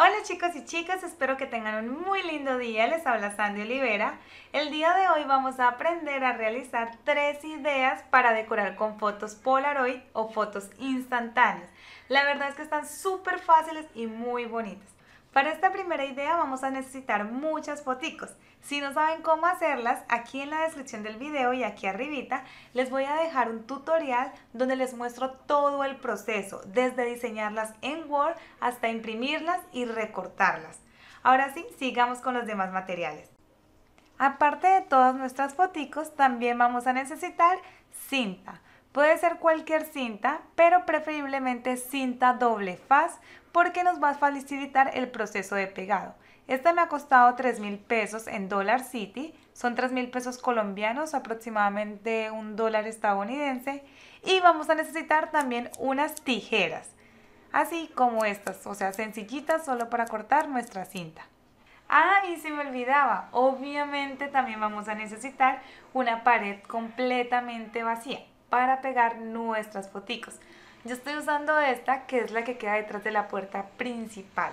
Hola chicos y chicas, espero que tengan un muy lindo día. Les habla Sandy Olivera. El día de hoy vamos a aprender a realizar tres ideas para decorar con fotos Polaroid o fotos instantáneas. La verdad es que están súper fáciles y muy bonitas. Para esta primera idea vamos a necesitar muchas foticos. Si no saben cómo hacerlas, aquí en la descripción del video y aquí arribita les voy a dejar un tutorial donde les muestro todo el proceso, desde diseñarlas en Word hasta imprimirlas y recortarlas. Ahora sí, sigamos con los demás materiales. Aparte de todas nuestras foticos, también vamos a necesitar cinta. Puede ser cualquier cinta, pero preferiblemente cinta doble faz porque nos va a facilitar el proceso de pegado. Esta me ha costado 3 mil pesos en Dollar City, son 3 mil pesos colombianos, aproximadamente un dólar estadounidense. Y vamos a necesitar también unas tijeras, así como estas, o sea, sencillitas solo para cortar nuestra cinta. Ah, y se me olvidaba, obviamente también vamos a necesitar una pared completamente vacía para pegar nuestras foticos. Yo estoy usando esta que es la que queda detrás de la puerta principal.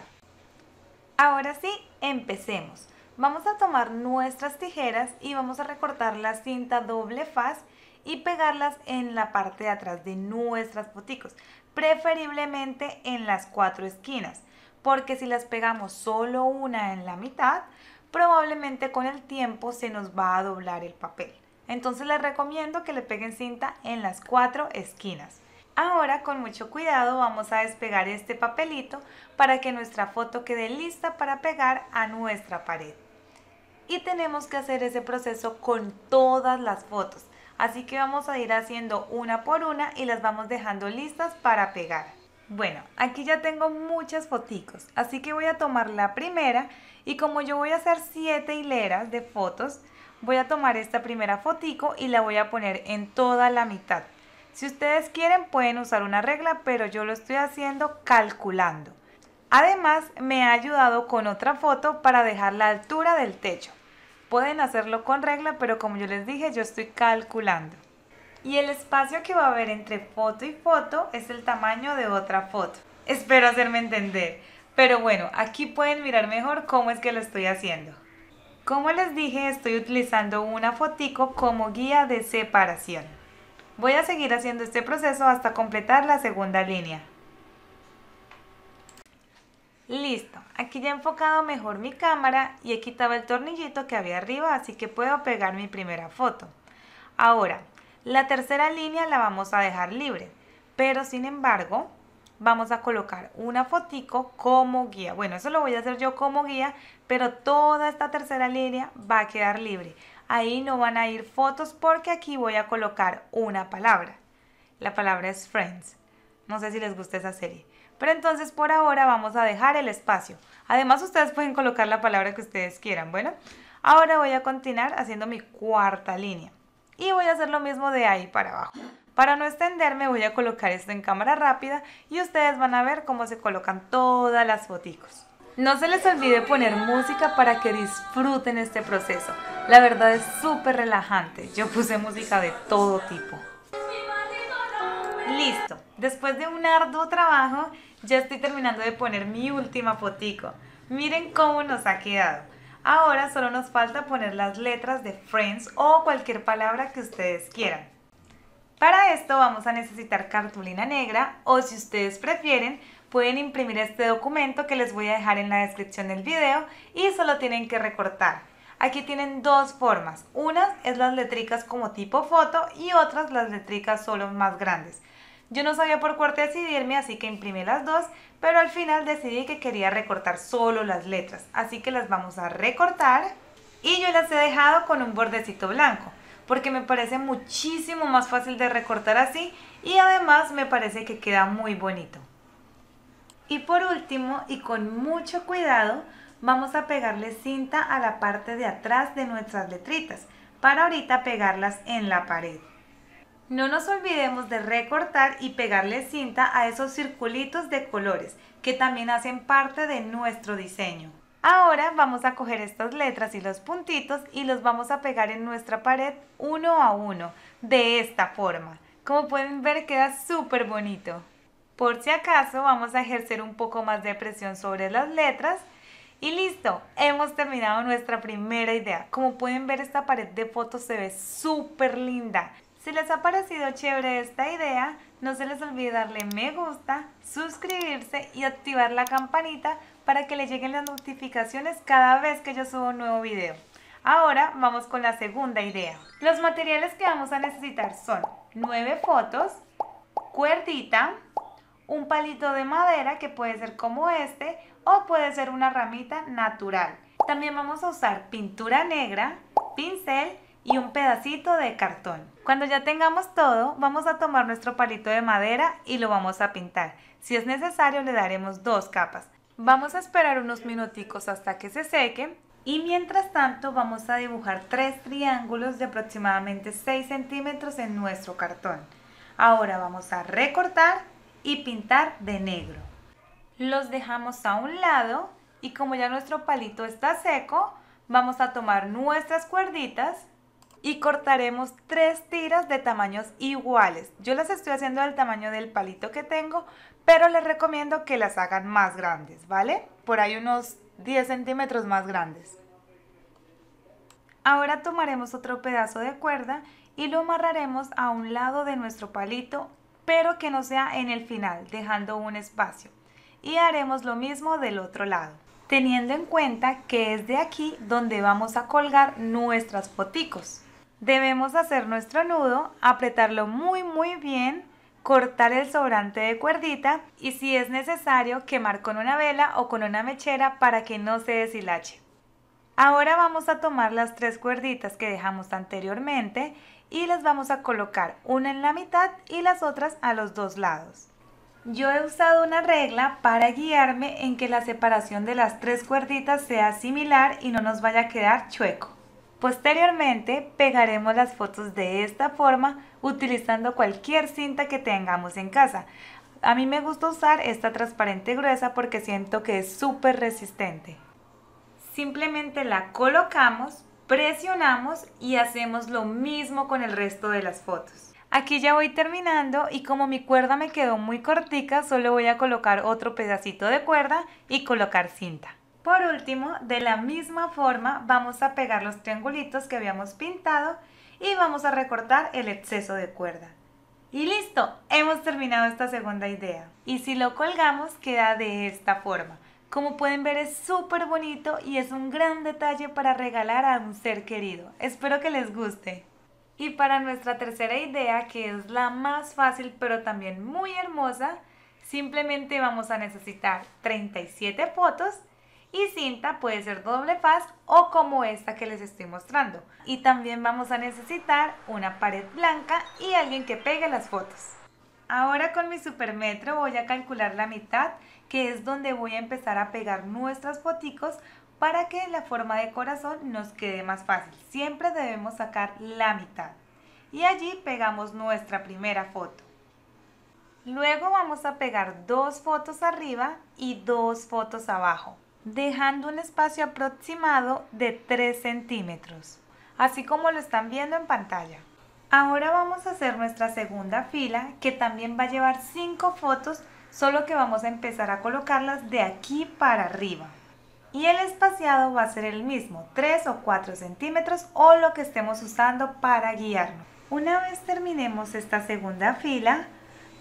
Ahora sí, empecemos. Vamos a tomar nuestras tijeras y vamos a recortar la cinta doble faz y pegarlas en la parte de atrás de nuestras foticos, preferiblemente en las cuatro esquinas, porque si las pegamos solo una en la mitad, probablemente con el tiempo se nos va a doblar el papel. Entonces les recomiendo que le peguen cinta en las cuatro esquinas. Ahora con mucho cuidado vamos a despegar este papelito para que nuestra foto quede lista para pegar a nuestra pared. Y tenemos que hacer ese proceso con todas las fotos. Así que vamos a ir haciendo una por una y las vamos dejando listas para pegar. Bueno, aquí ya tengo muchas foticos, así que voy a tomar la primera y como yo voy a hacer 7 hileras de fotos, voy a tomar esta primera fotico y la voy a poner en toda la mitad. Si ustedes quieren pueden usar una regla, pero yo lo estoy haciendo calculando. Además me ha ayudado con otra foto para dejar la altura del techo. Pueden hacerlo con regla, pero como yo les dije, yo estoy calculando. Y el espacio que va a haber entre foto y foto es el tamaño de otra foto. Espero hacerme entender. Pero bueno, aquí pueden mirar mejor cómo es que lo estoy haciendo. Como les dije, estoy utilizando una fotico como guía de separación. Voy a seguir haciendo este proceso hasta completar la segunda línea. Listo, aquí ya he enfocado mejor mi cámara y he quitado el tornillito que había arriba, así que puedo pegar mi primera foto. Ahora, la tercera línea la vamos a dejar libre, pero sin embargo, vamos a colocar una fotico como guía. Bueno, eso lo voy a hacer yo como guía, pero toda esta tercera línea va a quedar libre. Ahí no van a ir fotos porque aquí voy a colocar una palabra. La palabra es Friends. No sé si les gusta esa serie. Pero entonces por ahora vamos a dejar el espacio. Además ustedes pueden colocar la palabra que ustedes quieran. Bueno, ahora voy a continuar haciendo mi cuarta línea. Y voy a hacer lo mismo de ahí para abajo. Para no extenderme voy a colocar esto en cámara rápida y ustedes van a ver cómo se colocan todas las foticos. No se les olvide poner música para que disfruten este proceso. La verdad es súper relajante. Yo puse música de todo tipo. Listo. Después de un arduo trabajo, ya estoy terminando de poner mi última fotico. Miren cómo nos ha quedado. Ahora solo nos falta poner las letras de Friends o cualquier palabra que ustedes quieran. Para esto vamos a necesitar cartulina negra o si ustedes prefieren pueden imprimir este documento que les voy a dejar en la descripción del video y solo tienen que recortar. Aquí tienen dos formas, unas es las letricas como tipo foto y otras las letricas solo más grandes. Yo no sabía por cuál decidirme, así que imprimí las dos, pero al final decidí que quería recortar solo las letras, así que las vamos a recortar y yo las he dejado con un bordecito blanco porque me parece muchísimo más fácil de recortar así y además me parece que queda muy bonito. Y por último y con mucho cuidado vamos a pegarle cinta a la parte de atrás de nuestras letritas para ahorita pegarlas en la pared. No nos olvidemos de recortar y pegarle cinta a esos circulitos de colores que también hacen parte de nuestro diseño. Ahora vamos a coger estas letras y los puntitos y los vamos a pegar en nuestra pared uno a uno, de esta forma. Como pueden ver queda súper bonito. Por si acaso vamos a ejercer un poco más de presión sobre las letras y listo, hemos terminado nuestra primera idea. Como pueden ver esta pared de fotos se ve súper linda. Si les ha parecido chévere esta idea, no se les olvide darle me gusta, suscribirse y activar la campanita para que le lleguen las notificaciones cada vez que yo subo un nuevo video. Ahora vamos con la segunda idea. Los materiales que vamos a necesitar son 9 fotos, cuerdita, un palito de madera que puede ser como este o puede ser una ramita natural. También vamos a usar pintura negra, pincel y un pedacito de cartón. Cuando ya tengamos todo, vamos a tomar nuestro palito de madera y lo vamos a pintar. Si es necesario, le daremos dos capas. Vamos a esperar unos minuticos hasta que se seque y mientras tanto vamos a dibujar tres triángulos de aproximadamente 6 centímetros en nuestro cartón. Ahora vamos a recortar y pintar de negro. Los dejamos a un lado y como ya nuestro palito está seco, vamos a tomar nuestras cuerditas y cortaremos tres tiras de tamaños iguales. Yo las estoy haciendo del tamaño del palito que tengo, pero les recomiendo que las hagan más grandes, ¿vale? Por ahí unos 10 centímetros más grandes. Ahora tomaremos otro pedazo de cuerda y lo amarraremos a un lado de nuestro palito, pero que no sea en el final, dejando un espacio. Y haremos lo mismo del otro lado, teniendo en cuenta que es de aquí donde vamos a colgar nuestras foticos. Debemos hacer nuestro nudo, apretarlo muy muy bien, cortar el sobrante de cuerdita y si es necesario quemar con una vela o con una mechera para que no se deshilache. Ahora vamos a tomar las tres cuerditas que dejamos anteriormente y las vamos a colocar una en la mitad y las otras a los dos lados. Yo he usado una regla para guiarme en que la separación de las tres cuerditas sea similar y no nos vaya a quedar chueco. Posteriormente pegaremos las fotos de esta forma utilizando cualquier cinta que tengamos en casa. A mí me gusta usar esta transparente gruesa porque siento que es súper resistente. Simplemente la colocamos, presionamos y hacemos lo mismo con el resto de las fotos. Aquí ya voy terminando y como mi cuerda me quedó muy cortica, solo voy a colocar otro pedacito de cuerda y colocar cinta. Por último, de la misma forma vamos a pegar los triangulitos que habíamos pintado y vamos a recortar el exceso de cuerda. Y listo, hemos terminado esta segunda idea. Y si lo colgamos queda de esta forma. Como pueden ver es súper bonito y es un gran detalle para regalar a un ser querido. Espero que les guste. Y para nuestra tercera idea, que es la más fácil pero también muy hermosa, simplemente vamos a necesitar 37 fotos y cinta puede ser doble faz o como esta que les estoy mostrando. Y también vamos a necesitar una pared blanca y alguien que pegue las fotos. Ahora con mi supermetro voy a calcular la mitad, que es donde voy a empezar a pegar nuestras foticos para que la forma de corazón nos quede más fácil. Siempre debemos sacar la mitad. Y allí pegamos nuestra primera foto. Luego vamos a pegar dos fotos arriba y dos fotos abajo dejando un espacio aproximado de 3 centímetros, así como lo están viendo en pantalla. Ahora vamos a hacer nuestra segunda fila que también va a llevar 5 fotos, solo que vamos a empezar a colocarlas de aquí para arriba. Y el espaciado va a ser el mismo, 3 o 4 centímetros o lo que estemos usando para guiarnos. Una vez terminemos esta segunda fila,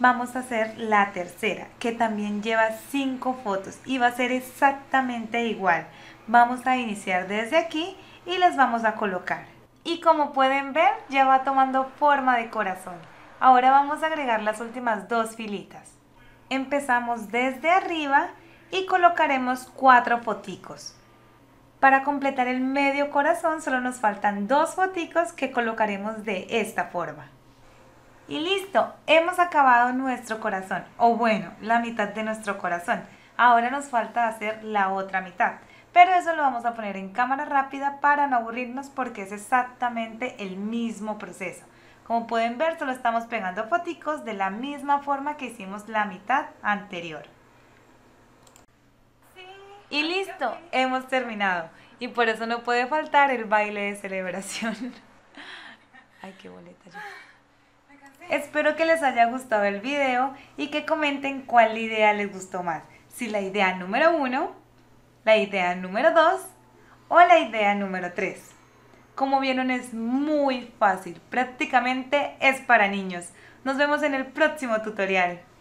vamos a hacer la tercera que también lleva cinco fotos y va a ser exactamente igual vamos a iniciar desde aquí y las vamos a colocar y como pueden ver ya va tomando forma de corazón ahora vamos a agregar las últimas dos filitas empezamos desde arriba y colocaremos cuatro foticos para completar el medio corazón solo nos faltan dos foticos que colocaremos de esta forma y listo, hemos acabado nuestro corazón, o bueno, la mitad de nuestro corazón. Ahora nos falta hacer la otra mitad, pero eso lo vamos a poner en cámara rápida para no aburrirnos porque es exactamente el mismo proceso. Como pueden ver, solo estamos pegando foticos de la misma forma que hicimos la mitad anterior. Y listo, hemos terminado. Y por eso no puede faltar el baile de celebración. Ay, qué boleta. Espero que les haya gustado el video y que comenten cuál idea les gustó más. Si la idea número 1, la idea número 2 o la idea número 3. Como vieron es muy fácil, prácticamente es para niños. Nos vemos en el próximo tutorial.